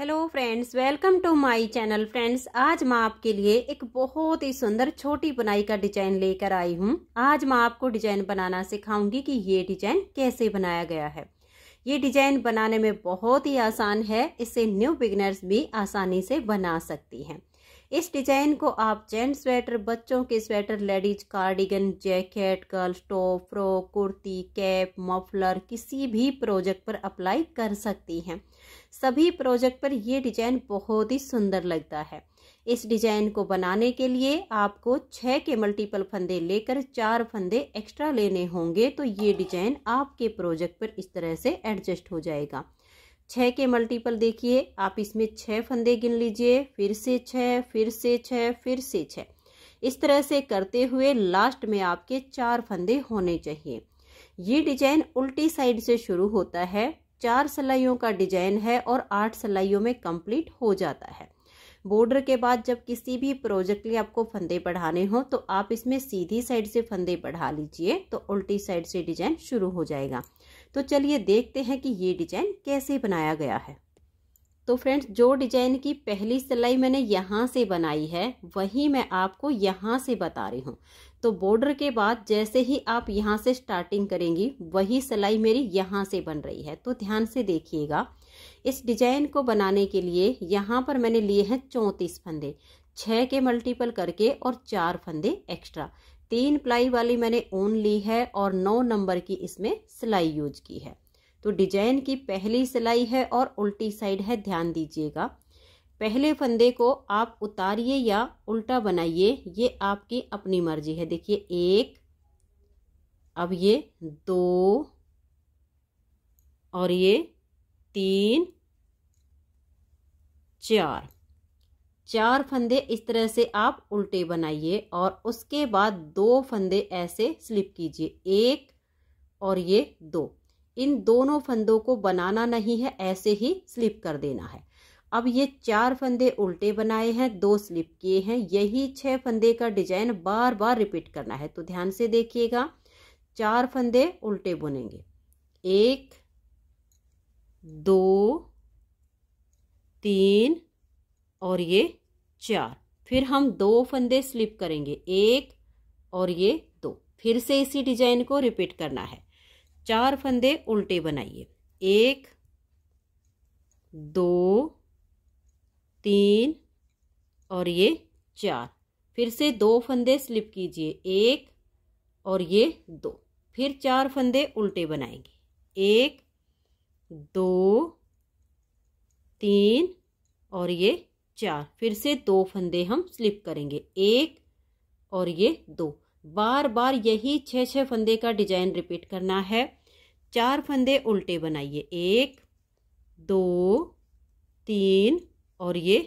hello friends welcome to my channel friends आज मैं आपके लिए एक बहुत ही सुंदर छोटी बुनाई का डिजाइन लेकर आई हूँ आज मैं आपको डिजाइन बनाना सिखाऊंगी कि ये डिजाइन कैसे बनाया गया है ये डिजाइन बनाने में बहुत ही आसान है इसे न्यू बिगनर्स भी आसानी से बना सकती हैं इस डिजाइन को आप जेंट स्वेटर बच्चों के sweater ladies cardigan jacket girls top frock kurti cap muffler किसी भी प्रोजेक्ट पर अप्लाई कर सकती हैं सभी प्रोजेक्ट पर ये डिजाइन बहुत ही सुंदर लगता है इस डिजाइन को बनाने के लिए आपको छह के मल्टीपल फंदे लेकर चार फंदे एक्स्ट्रा लेने होंगे तो ये डिजाइन आपके प्रोजेक्ट पर इस तरह से एडजस्ट हो जाएगा छः के मल्टीपल देखिए आप इसमें छः फंदे गिन लीजिए फिर से छः फिर से छः फिर से छः इस तरह से करते हुए लास्ट में आपके चार फंदे होने चाहिए ये डिजाइन उल्टी साइड से शुरू होता है चार सलाइयों का डिजाइन है और आठ सलाइयों में कंप्लीट हो जाता है बॉर्डर के बाद जब किसी भी प्रोजेक्ट के लिए आपको फंदे बढ़ाने हो तो आप इसमें सीधी साइड से फंदे बढ़ा लीजिए तो उल्टी साइड से डिजाइन शुरू हो जाएगा तो चलिए देखते हैं कि ये डिजाइन कैसे बनाया गया है तो फ्रेंड्स जो डिजाइन की पहली सिलाई मैंने यहाँ से बनाई है वही मैं आपको यहाँ से बता रही हूँ तो बॉर्डर के बाद जैसे ही आप यहाँ से स्टार्टिंग करेंगी वही सिलाई मेरी यहाँ से बन रही है तो ध्यान से देखिएगा इस डिजाइन को बनाने के लिए यहाँ पर मैंने लिए हैं चौंतीस फंदे छः के मल्टीपल करके और चार फंदे एक्स्ट्रा तीन प्लाई वाली मैंने ऊन ली है और नौ नंबर की इसमें सिलाई यूज की है तो डिजाइन की पहली सिलाई है और उल्टी साइड है ध्यान दीजिएगा पहले फंदे को आप उतारिए या उल्टा बनाइए ये आपकी अपनी मर्जी है देखिए एक अब ये दो और ये तीन चार चार फंदे इस तरह से आप उल्टे बनाइए और उसके बाद दो फंदे ऐसे स्लिप कीजिए एक और ये दो इन दोनों फंदों को बनाना नहीं है ऐसे ही स्लिप कर देना है अब ये चार फंदे उल्टे बनाए हैं दो स्लिप किए हैं यही छह फंदे का डिजाइन बार बार रिपीट करना है तो ध्यान से देखिएगा चार फंदे उल्टे बुनेंगे एक दो तीन और ये चार फिर हम दो फंदे स्लिप करेंगे एक और ये दो फिर से इसी डिजाइन को रिपीट करना है चार फंदे उल्टे बनाइए एक दो तीन और ये चार फिर से दो फंदे स्लिप कीजिए एक और ये दो फिर चार फंदे उल्टे बनाएंगे एक दो तीन और ये चार फिर से दो फंदे हम स्लिप करेंगे एक और ये दो बार बार यही छः छः फंदे का डिजाइन रिपीट करना है चार फंदे उल्टे बनाइए एक दो तीन और ये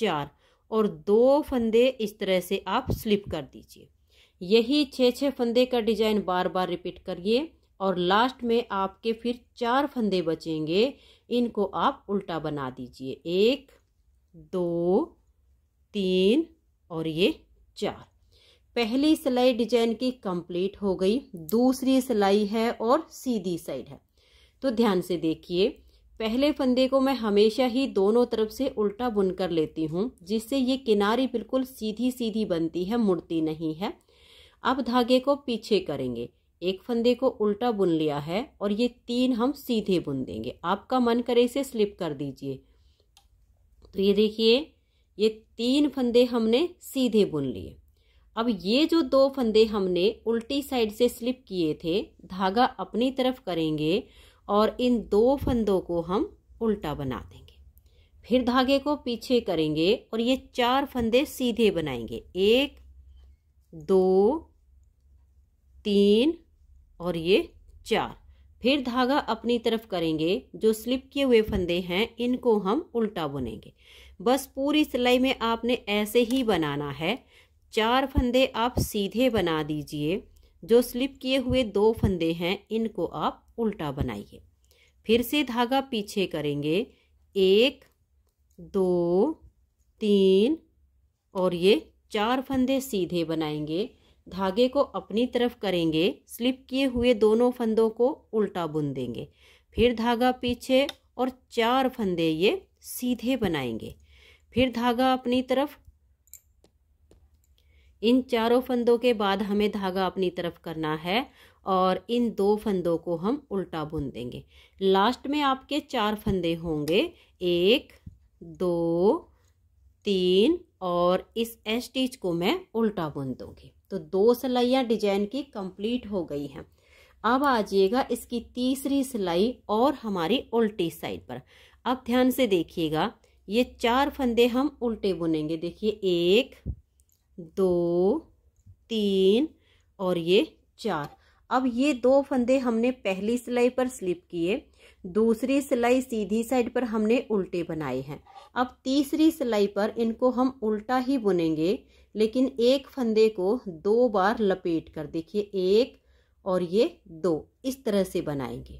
चार और दो फंदे इस तरह से आप स्लिप कर दीजिए यही छः छः फंदे का डिजाइन बार बार रिपीट करिए और लास्ट में आपके फिर चार फंदे बचेंगे इनको आप उल्टा बना दीजिए एक दो तीन और ये चार पहली सिलाई डिजाइन की कंप्लीट हो गई दूसरी सिलाई है और सीधी साइड है तो ध्यान से देखिए पहले फंदे को मैं हमेशा ही दोनों तरफ से उल्टा बुन कर लेती हूँ जिससे ये किनारी बिल्कुल सीधी सीधी बनती है मुड़ती नहीं है अब धागे को पीछे करेंगे एक फंदे को उल्टा बुन लिया है और ये तीन हम सीधे बुन देंगे आपका मन करे इसे स्लिप कर दीजिए तो ये देखिए ये तीन फंदे हमने सीधे बुन लिए अब ये जो दो फंदे हमने उल्टी साइड से स्लिप किए थे धागा अपनी तरफ करेंगे और इन दो फंदों को हम उल्टा बना देंगे फिर धागे को पीछे करेंगे और ये चार फंदे सीधे बनाएंगे एक दो तीन और ये चार फिर धागा अपनी तरफ करेंगे जो स्लिप किए हुए फंदे हैं इनको हम उल्टा बुनेंगे बस पूरी सिलाई में आपने ऐसे ही बनाना है चार फंदे आप सीधे बना दीजिए जो स्लिप किए हुए दो फंदे हैं इनको आप उल्टा बनाइए फिर से धागा पीछे करेंगे एक दो तीन और ये चार फंदे सीधे बनाएंगे धागे को अपनी तरफ करेंगे स्लिप किए हुए दोनों फंदों को उल्टा बुन देंगे फिर धागा पीछे और चार फंदे ये सीधे बनाएंगे फिर धागा अपनी तरफ इन चारों फंदों के बाद हमें धागा अपनी तरफ करना है और इन दो फंदों को हम उल्टा बुन देंगे लास्ट में आपके चार फंदे होंगे एक दो तीन और इस स्टिच को मैं उल्टा बुन दूंगी तो दो सिलाइयाँ डिजाइन की कंप्लीट हो गई हैं अब आ जाइएगा इसकी तीसरी सिलाई और हमारी उल्टी साइड पर अब ध्यान से देखिएगा ये चार फंदे हम उल्टे बुनेंगे देखिए एक दो तीन और ये चार अब ये दो फंदे हमने पहली सिलाई पर स्लिप किए दूसरी सिलाई सीधी साइड पर हमने उल्टे बनाए हैं अब तीसरी सिलाई पर इनको हम उल्टा ही बुनेंगे लेकिन एक फंदे को दो बार लपेट कर देखिए एक और ये दो इस तरह से बनाएंगे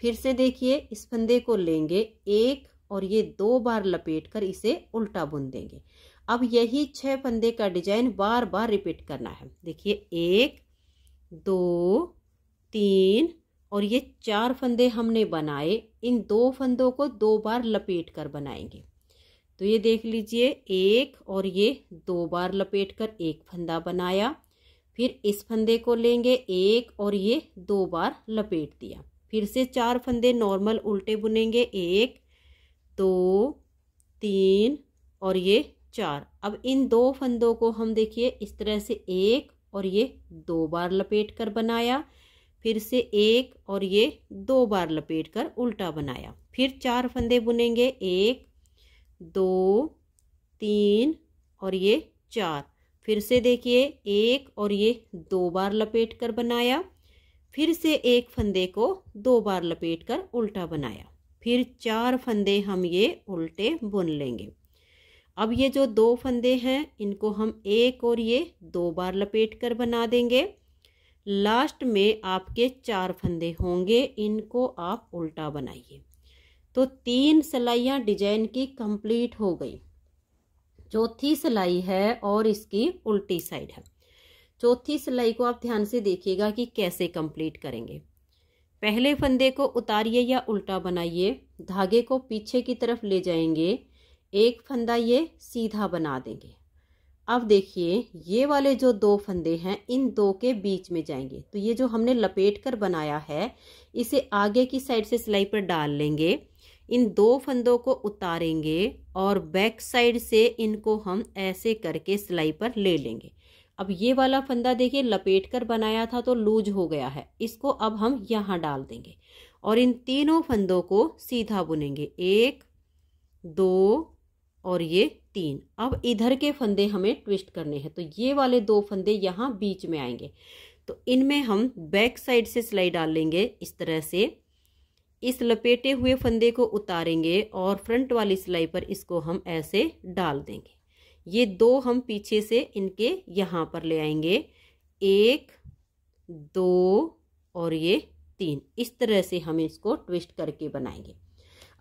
फिर से देखिए इस फंदे को लेंगे एक और ये दो बार लपेट कर इसे उल्टा बुन देंगे अब यही छः फंदे का डिजाइन बार बार रिपीट करना है देखिए एक दो तीन और ये चार फंदे हमने बनाए इन दो फंदों को दो बार लपेट कर बनाएंगे तो ये देख लीजिए एक और ये दो बार लपेट कर एक फंदा बनाया फिर इस फंदे को लेंगे एक और ये दो बार लपेट दिया फिर से चार फंदे नॉर्मल उल्टे बुनेंगे एक दो तीन और ये चार अब इन दो फंदों को हम देखिए इस तरह से एक और ये दो बार लपेट कर बनाया फिर से एक और ये दो बार लपेट कर उल्टा बनाया फिर चार फंदे बुनेंगे एक दो तीन और ये चार फिर से देखिए एक और ये दो बार लपेट कर बनाया फिर से एक फंदे को दो बार लपेट कर उल्टा बनाया फिर चार फंदे हम ये उल्टे बुन लेंगे अब ये जो दो फंदे हैं इनको हम एक और ये दो बार लपेट कर बना देंगे लास्ट में आपके चार फंदे होंगे इनको आप उल्टा बनाइए तो तीन सिलाइयाँ डिजाइन की कंप्लीट हो गई चौथी सिलाई है और इसकी उल्टी साइड है चौथी सिलाई को आप ध्यान से देखिएगा कि कैसे कंप्लीट करेंगे पहले फंदे को उतारिए या उल्टा बनाइए धागे को पीछे की तरफ ले जाएंगे एक फंदा ये सीधा बना देंगे अब देखिए ये वाले जो दो फंदे हैं इन दो के बीच में जाएंगे तो ये जो हमने लपेट कर बनाया है इसे आगे की साइड से सिलाई पर डाल लेंगे इन दो फंदों को उतारेंगे और बैक साइड से इनको हम ऐसे करके सिलाई पर ले लेंगे अब ये वाला फंदा देखिए लपेट कर बनाया था तो लूज हो गया है इसको अब हम यहाँ डाल देंगे और इन तीनों फंदों को सीधा बुनेंगे एक दो और ये तीन अब इधर के फंदे हमें ट्विस्ट करने हैं तो ये वाले दो फंदे यहाँ बीच में आएंगे तो इनमें हम बैक साइड से सिलाई डाल लेंगे इस तरह से इस लपेटे हुए फंदे को उतारेंगे और फ्रंट वाली सिलाई पर इसको हम ऐसे डाल देंगे ये दो हम पीछे से इनके यहाँ पर ले आएंगे एक दो और ये तीन इस तरह से हम इसको ट्विस्ट करके बनाएंगे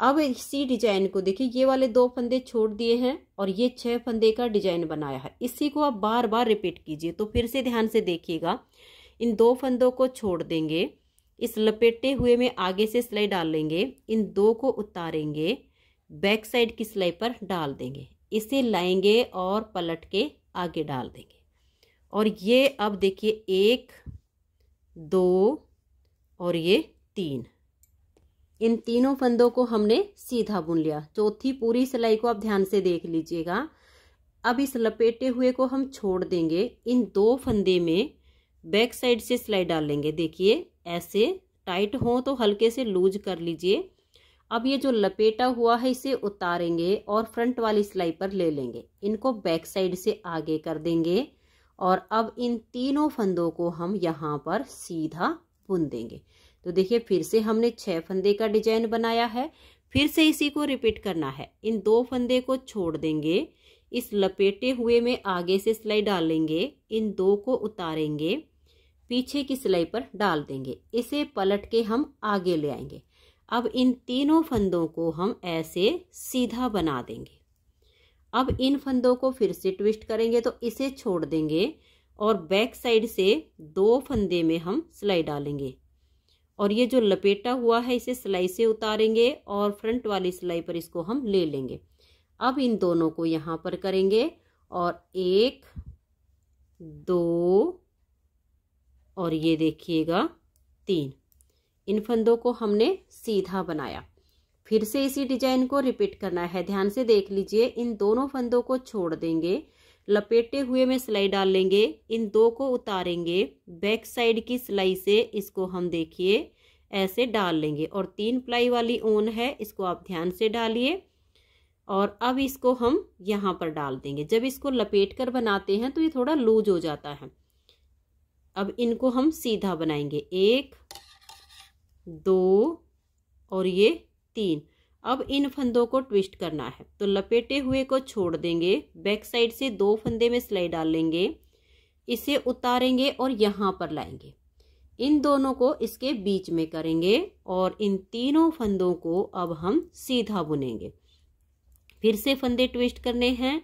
अब इसी डिजाइन को देखिए ये वाले दो फंदे छोड़ दिए हैं और ये छह फंदे का डिजाइन बनाया है इसी को आप बार बार रिपीट कीजिए तो फिर से ध्यान से देखिएगा इन दो फंदों को छोड़ देंगे इस लपेटे हुए में आगे से सिलाई डाल लेंगे इन दो को उतारेंगे बैक साइड की सिलाई पर डाल देंगे इसे लाएंगे और पलट के आगे डाल देंगे और ये अब देखिए एक दो और ये तीन इन तीनों फंदों को हमने सीधा बुन लिया चौथी पूरी सिलाई को आप ध्यान से देख लीजिएगा अब इस लपेटे हुए को हम छोड़ देंगे इन दो फंदे में बैक साइड से सिलाई डाल लेंगे देखिए ऐसे टाइट हो तो हल्के से लूज कर लीजिए अब ये जो लपेटा हुआ है इसे उतारेंगे और फ्रंट वाली सिलाई पर ले लेंगे इनको बैक साइड से आगे कर देंगे और अब इन तीनों फंदों को हम यहाँ पर सीधा बुन देंगे तो देखिए फिर से हमने छः फंदे का डिजाइन बनाया है फिर से इसी को रिपीट करना है इन दो फंदे को छोड़ देंगे इस लपेटे हुए में आगे से सिलाई डालेंगे इन दो को उतारेंगे पीछे की सिलाई पर डाल देंगे इसे पलट के हम आगे ले आएंगे अब इन तीनों फंदों को हम ऐसे सीधा बना देंगे अब इन फंदों को फिर से ट्विस्ट करेंगे तो इसे छोड़ देंगे और बैक साइड से दो फंदे में हम सिलाई डालेंगे और ये जो लपेटा हुआ है इसे सिलाई से उतारेंगे और फ्रंट वाली सिलाई पर इसको हम ले लेंगे अब इन दोनों को यहाँ पर करेंगे और एक दो और ये देखिएगा तीन इन फंदों को हमने सीधा बनाया फिर से इसी डिजाइन को रिपीट करना है ध्यान से देख लीजिए इन दोनों फंदों को छोड़ देंगे लपेटे हुए में सिलाई डाल लेंगे इन दो को उतारेंगे बैक साइड की सिलाई से इसको हम देखिए ऐसे डाल लेंगे और तीन प्लाई वाली ऊन है इसको आप ध्यान से डालिए और अब इसको हम यहाँ पर डाल देंगे जब इसको लपेट कर बनाते हैं तो ये थोड़ा लूज हो जाता है अब इनको हम सीधा बनाएंगे एक दो और ये तीन अब इन फंदों को ट्विस्ट करना है तो लपेटे हुए को छोड़ देंगे बैक साइड से दो फंदे में सिलाई डाल लेंगे इसे उतारेंगे और यहाँ पर लाएंगे इन दोनों को इसके बीच में करेंगे और इन तीनों फंदों को अब हम सीधा बुनेंगे फिर से फंदे ट्विस्ट करने हैं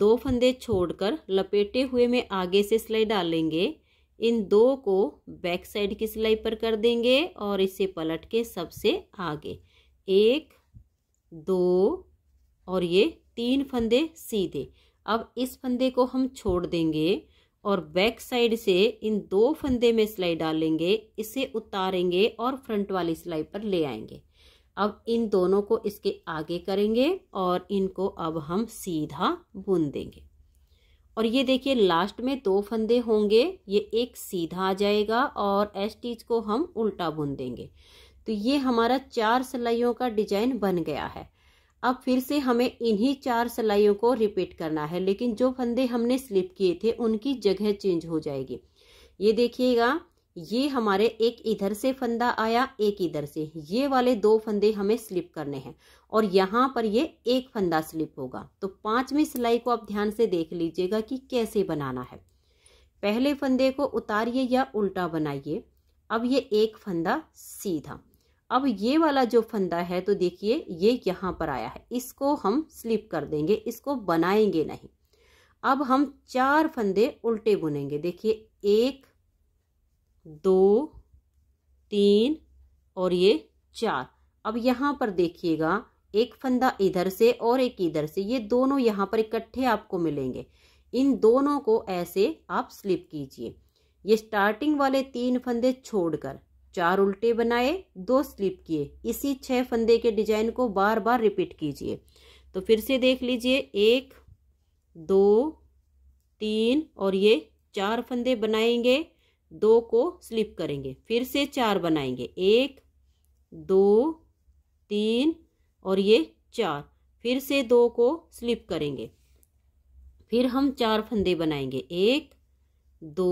दो फंदे छोड़कर लपेटे हुए में आगे से सिलाई डालेंगे इन दो को बैक साइड की सिलाई पर कर देंगे और इसे पलट के सबसे आगे एक दो और ये तीन फंदे सीधे अब इस फंदे को हम छोड़ देंगे और बैक साइड से इन दो फंदे में सिलाई डालेंगे इसे उतारेंगे और फ्रंट वाली सिलाई पर ले आएंगे अब इन दोनों को इसके आगे करेंगे और इनको अब हम सीधा बुन देंगे और ये देखिए लास्ट में दो फंदे होंगे ये एक सीधा आ जाएगा और एस्टीच को हम उल्टा बुन देंगे तो ये हमारा चार सिलाइयों का डिजाइन बन गया है अब फिर से हमें इन्हीं चार सिलाइयों को रिपीट करना है लेकिन जो फंदे हमने स्लिप किए थे उनकी जगह चेंज हो जाएगी ये देखिएगा ये हमारे एक इधर से फंदा आया एक इधर से ये वाले दो फंदे हमें स्लिप करने हैं और यहाँ पर ये एक फंदा स्लिप होगा तो पांचवी सिलाई को आप ध्यान से देख लीजिएगा कि कैसे बनाना है पहले फंदे को उतारिए या उल्टा बनाइए अब ये एक फंदा सीधा अब ये वाला जो फंदा है तो देखिए ये यहाँ पर आया है इसको हम स्लिप कर देंगे इसको बनाएंगे नहीं अब हम चार फंदे उल्टे बुनेंगे देखिए एक दो तीन और ये चार अब यहाँ पर देखिएगा एक फंदा इधर से और एक इधर से ये दोनों यहाँ पर इकट्ठे आपको मिलेंगे इन दोनों को ऐसे आप स्लिप कीजिए ये स्टार्टिंग वाले तीन फंदे छोड़कर चार उल्टे बनाए दो स्लिप किए इसी छह फंदे के डिजाइन को बार बार रिपीट कीजिए तो फिर से देख लीजिए एक दो तीन और ये चार फंदे बनाएंगे दो को स्लिप करेंगे फिर से चार बनाएंगे एक दो तीन और ये चार फिर से दो को स्लिप करेंगे फिर हम चार फंदे बनाएंगे एक दो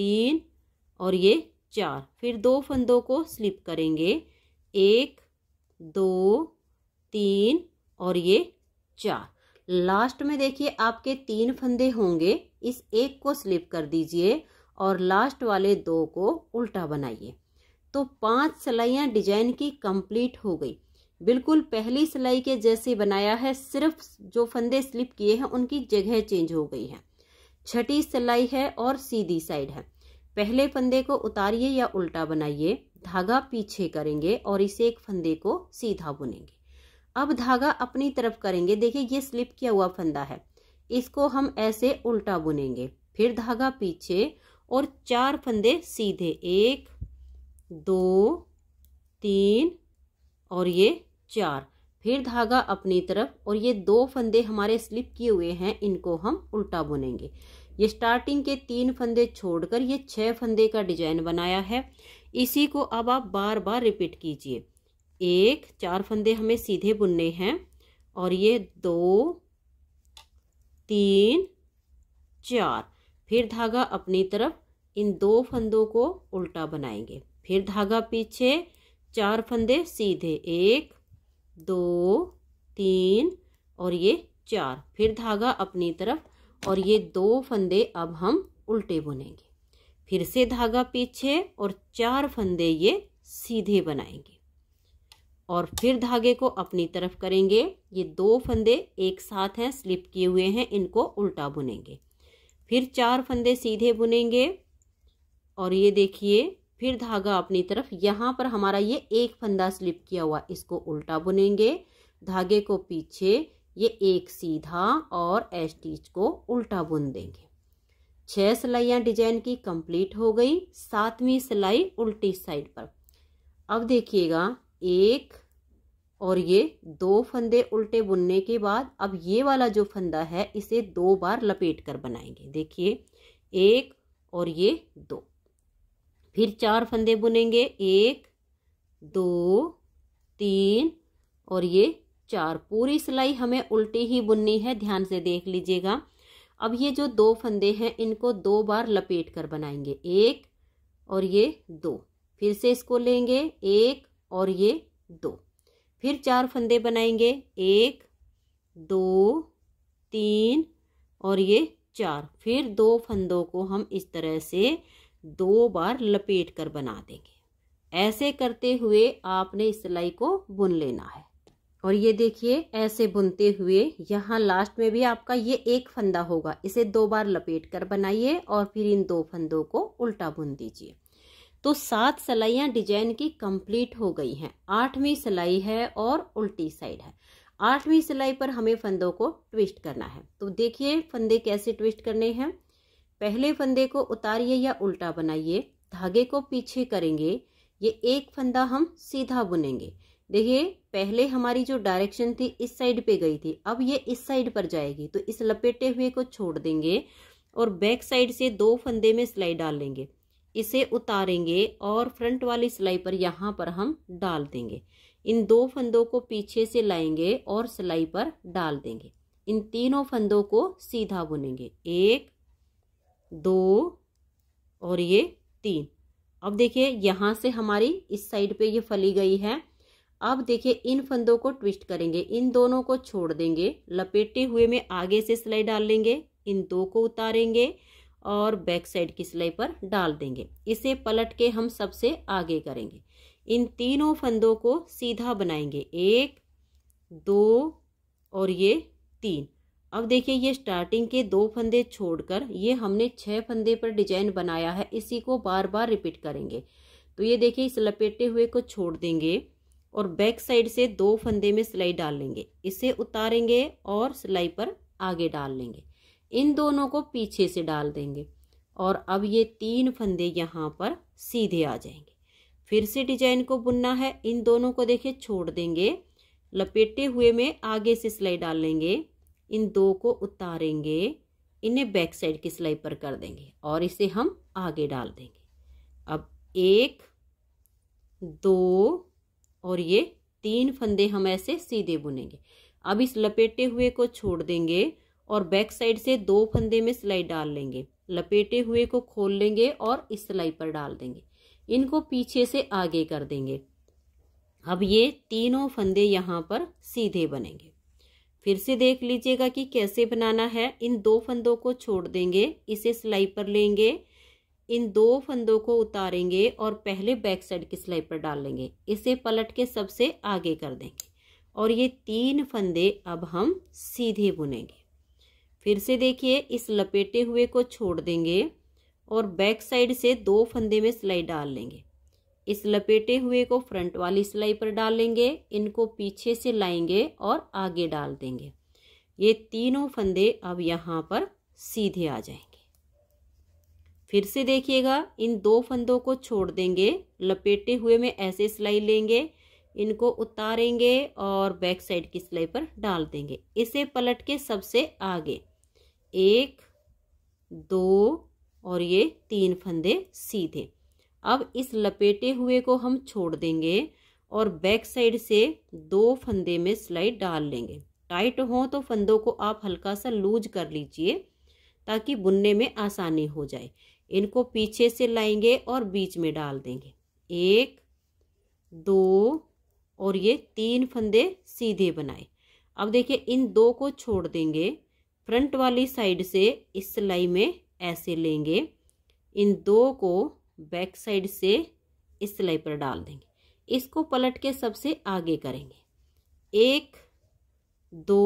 तीन और ये चार फिर दो फंदों को स्लिप करेंगे एक दो तीन और ये चार लास्ट में देखिए आपके तीन फंदे होंगे इस एक को स्लिप कर दीजिए और लास्ट वाले दो को उल्टा बनाइए तो पांच सिलाइयाँ डिजाइन की कंप्लीट हो गई बिल्कुल पहली सिलाई के जैसे बनाया है सिर्फ जो फंदे स्लिप किए हैं उनकी जगह चेंज हो गई है छठी सिलाई है और सीधी साइड है पहले फंदे को उतारिए या उल्टा बनाइए धागा पीछे करेंगे और इसे एक फंदे को सीधा बुनेंगे अब धागा अपनी तरफ करेंगे देखिए ये स्लिप किया हुआ फंदा है इसको हम ऐसे उल्टा बुनेंगे फिर धागा पीछे और चार फंदे सीधे एक दो तीन और ये चार फिर धागा अपनी तरफ और ये दो फंदे हमारे स्लिप किए हुए हैं इनको हम उल्टा बुनेंगे ये स्टार्टिंग के तीन फंदे छोड़कर ये छह फंदे का डिजाइन बनाया है इसी को अब आप बार बार रिपीट कीजिए एक चार फंदे हमें सीधे बुनने हैं और ये दो तीन चार फिर धागा अपनी तरफ इन दो फंदों को उल्टा बनाएंगे फिर धागा पीछे चार फंदे सीधे एक दो तीन और ये चार फिर धागा अपनी तरफ और ये दो फंदे अब हम उल्टे बुनेंगे फिर से धागा पीछे और चार फंदे ये सीधे बनाएंगे और फिर धागे को अपनी तरफ करेंगे ये दो फंदे एक साथ हैं स्लिप किए हुए हैं इनको उल्टा बुनेंगे फिर चार फंदे सीधे बुनेंगे और ये देखिए फिर धागा अपनी तरफ यहाँ पर हमारा ये एक फंदा स्लिप किया हुआ इसको उल्टा बुनेंगे धागे को पीछे ये एक सीधा और एस्टिच को उल्टा बुन देंगे छह सिलाइयाँ डिजाइन की कंप्लीट हो गई सातवीं सिलाई उल्टी साइड पर अब देखिएगा एक और ये दो फंदे उल्टे बुनने के बाद अब ये वाला जो फंदा है इसे दो बार लपेट कर बनाएंगे देखिए एक और ये दो फिर चार फंदे बुनेंगे एक दो तीन और ये चार पूरी सिलाई हमें उल्टी ही बुननी है ध्यान से देख लीजिएगा अब ये जो दो फंदे हैं इनको दो बार लपेट कर बनाएंगे एक और ये दो फिर से इसको लेंगे एक और ये दो फिर चार फंदे बनाएंगे एक दो तीन और ये चार फिर दो फंदों को हम इस तरह से दो बार लपेट कर बना देंगे ऐसे करते हुए आपने इस सिलाई को बुन लेना है और ये देखिए ऐसे बुनते हुए यहाँ लास्ट में भी आपका ये एक फंदा होगा इसे दो बार लपेट कर बनाइए और फिर इन दो फंदों को उल्टा बुन दीजिए तो सात सिलाइयाँ डिजाइन की कंप्लीट हो गई हैं आठवीं सिलाई है और उल्टी साइड है आठवीं सिलाई पर हमें फंदों को ट्विस्ट करना है तो देखिए फंदे कैसे ट्विस्ट करने हैं पहले फंदे को उतारिए या उल्टा बनाइए धागे को पीछे करेंगे ये एक फंदा हम सीधा बुनेंगे देखिए पहले हमारी जो डायरेक्शन थी इस साइड पे गई थी अब ये इस साइड पर जाएगी तो इस लपेटे हुए को छोड़ देंगे और बैक साइड से दो फंदे में सिलाई डाल लेंगे इसे उतारेंगे और फ्रंट वाली सिलाई पर यहाँ पर हम डाल देंगे इन दो फंदों को पीछे से लाएंगे और सिलाई पर डाल देंगे इन तीनों फंदों को सीधा बुनेंगे एक दो और ये तीन अब देखिए यहाँ से हमारी इस साइड पे ये फली गई है अब देखिए इन फंदों को ट्विस्ट करेंगे इन दोनों को छोड़ देंगे लपेटे हुए में आगे से सिलाई डाल लेंगे इन दो को उतारेंगे और बैक साइड की सिलाई पर डाल देंगे इसे पलट के हम सबसे आगे करेंगे इन तीनों फंदों को सीधा बनाएंगे एक दो और ये तीन अब देखिए ये स्टार्टिंग के दो फंदे छोड़कर ये हमने छह फंदे पर डिजाइन बनाया है इसी को बार बार रिपीट करेंगे तो ये देखिए इस लपेटे हुए को छोड़ देंगे और बैक साइड से दो फंदे में सिलाई डाल लेंगे इसे उतारेंगे और सिलाई पर आगे डाल लेंगे इन दोनों को पीछे से डाल देंगे और अब ये तीन फंदे यहाँ पर सीधे आ जाएंगे फिर से डिजाइन को बुनना है इन दोनों को देखिए छोड़ देंगे लपेटे हुए में आगे से सिलाई डाल लेंगे इन दो को उतारेंगे इन्हें बैक साइड की सिलाई पर कर देंगे और इसे हम आगे डाल देंगे अब एक दो और ये तीन फंदे हम ऐसे सीधे बुनेंगे अब इस लपेटे हुए को छोड़ देंगे और बैक साइड से दो फंदे में सिलाई डाल लेंगे लपेटे हुए को खोल लेंगे और इस सिलाई पर डाल देंगे इनको पीछे से आगे कर देंगे अब ये तीनों फंदे यहाँ पर सीधे बनेंगे फिर से देख लीजिएगा कि कैसे बनाना है इन दो फंदों को छोड़ देंगे इसे सिलाई पर लेंगे इन दो फंदों को उतारेंगे और पहले बैक साइड की सिलाई पर डाल लेंगे इसे पलट के सबसे आगे कर देंगे और ये तीन फंदे अब हम सीधे बुनेंगे फिर से देखिए इस लपेटे हुए को छोड़ देंगे और बैक साइड से दो फंदे में सिलाई डाल लेंगे इस लपेटे हुए को फ्रंट वाली सिलाई पर डाल लेंगे इनको पीछे से लाएंगे और आगे डाल देंगे ये तीनों फंदे अब यहाँ पर सीधे आ जाएंगे फिर से देखिएगा इन दो फंदों को छोड़ देंगे लपेटे हुए में ऐसे सिलाई लेंगे इनको उतारेंगे और बैक साइड की सिलाई पर डाल देंगे इसे पलट के सबसे आगे एक दो और ये तीन फंदे सीधे अब इस लपेटे हुए को हम छोड़ देंगे और बैक साइड से दो फंदे में सिलाई डाल लेंगे टाइट हो तो फंदों को आप हल्का सा लूज कर लीजिए ताकि बुनने में आसानी हो जाए इनको पीछे से लाएंगे और बीच में डाल देंगे एक दो और ये तीन फंदे सीधे बनाए अब देखिए इन दो को छोड़ देंगे फ्रंट वाली साइड से इस सिलाई में ऐसे लेंगे इन दो को बैक साइड से इस सिलाई पर डाल देंगे इसको पलट के सबसे आगे करेंगे एक दो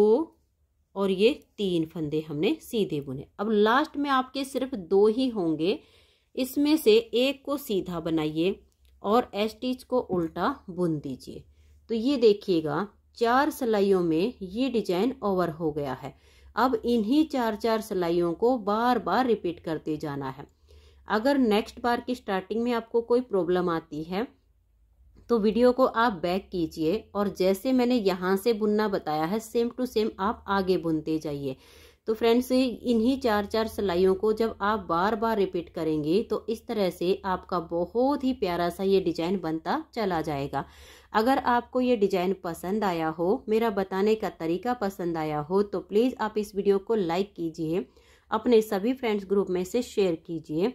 और ये तीन फंदे हमने सीधे बुने अब लास्ट में आपके सिर्फ दो ही होंगे इसमें से एक को सीधा बनाइए और एस्टिच को उल्टा बुन दीजिए तो ये देखिएगा चार सिलाइयों में ये डिजाइन ओवर हो गया है अब इन्हीं चार चार सिलाइयों को बार बार रिपीट करते जाना है अगर नेक्स्ट बार की स्टार्टिंग में आपको कोई प्रॉब्लम आती है तो वीडियो को आप बैक कीजिए और जैसे मैंने यहाँ से बुनना बताया है सेम टू सेम आप आगे बुनते जाइए तो फ्रेंड्स इन्हीं चार चार सिलाइयों को जब आप बार बार रिपीट करेंगे तो इस तरह से आपका बहुत ही प्यारा सा ये डिजाइन बनता चला जाएगा अगर आपको ये डिजाइन पसंद आया हो मेरा बताने का तरीका पसंद आया हो तो प्लीज़ आप इस वीडियो को लाइक कीजिए अपने सभी फ्रेंड्स ग्रुप में से शेयर कीजिए